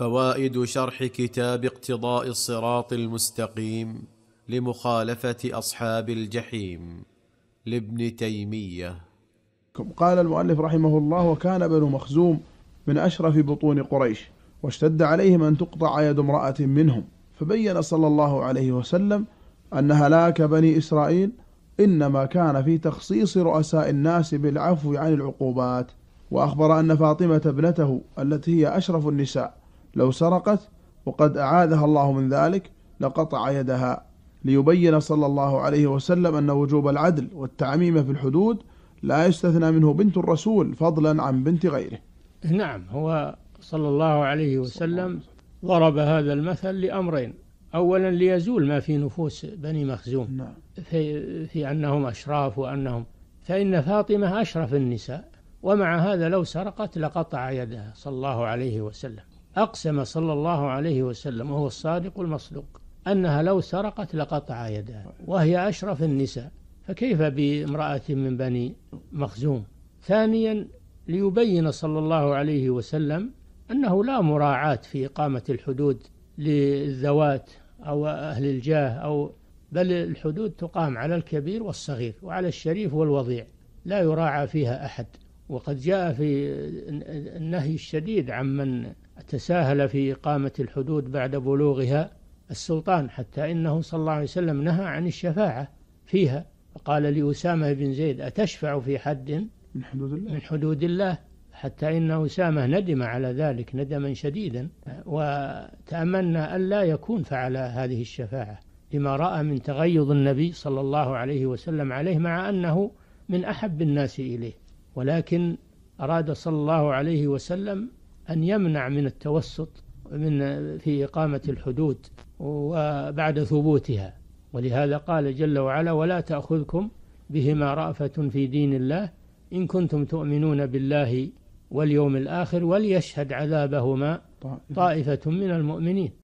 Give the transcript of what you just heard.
فوائد شرح كتاب اقتضاء الصراط المستقيم لمخالفه اصحاب الجحيم لابن تيميه قال المؤلف رحمه الله وكان بنو مخزوم من اشرف بطون قريش واشتد عليهم ان تقطع يد امراه منهم فبين صلى الله عليه وسلم ان هلاك بني اسرائيل انما كان في تخصيص رؤساء الناس بالعفو عن العقوبات واخبر ان فاطمه ابنته التي هي اشرف النساء لو سرقت وقد أعاذها الله من ذلك لقطع يدها ليبين صلى الله عليه وسلم أن وجوب العدل والتعميم في الحدود لا يستثنى منه بنت الرسول فضلا عن بنت غيره نعم هو صلى الله عليه وسلم ضرب هذا المثل لأمرين أولا ليزول ما في نفوس بني مخزوم نعم. في, في أنهم أشراف وأنهم فإن فاطمة أشرف النساء ومع هذا لو سرقت لقطع يدها صلى الله عليه وسلم أقسم صلى الله عليه وسلم وهو الصادق المصدوق أنها لو سرقت لقطع يدها وهي أشرف النساء فكيف بامرأة من بني مخزوم ثانيا ليبين صلى الله عليه وسلم أنه لا مراعاة في إقامة الحدود للذوات أو أهل الجاه أو بل الحدود تقام على الكبير والصغير وعلى الشريف والوضيع لا يراعى فيها أحد وقد جاء في النهي الشديد عمن تساهل في إقامة الحدود بعد بلوغها السلطان حتى إنه صلى الله عليه وسلم نهى عن الشفاعة فيها قال لأسامة بن زيد أتشفع في حد من حدود الله, من حدود الله حتى إن أسامة ندم على ذلك ندما شديدا وتأملنا ألا يكون فعل هذه الشفاعة لما رأى من تغيظ النبي صلى الله عليه وسلم عليه مع أنه من أحب الناس إليه ولكن أراد صلى الله عليه وسلم أن يمنع من التوسط من في إقامة الحدود وبعد ثبوتها ولهذا قال جل وعلا ولا تأخذكم بهما رأفة في دين الله إن كنتم تؤمنون بالله واليوم الآخر وليشهد عذابهما طائفة من المؤمنين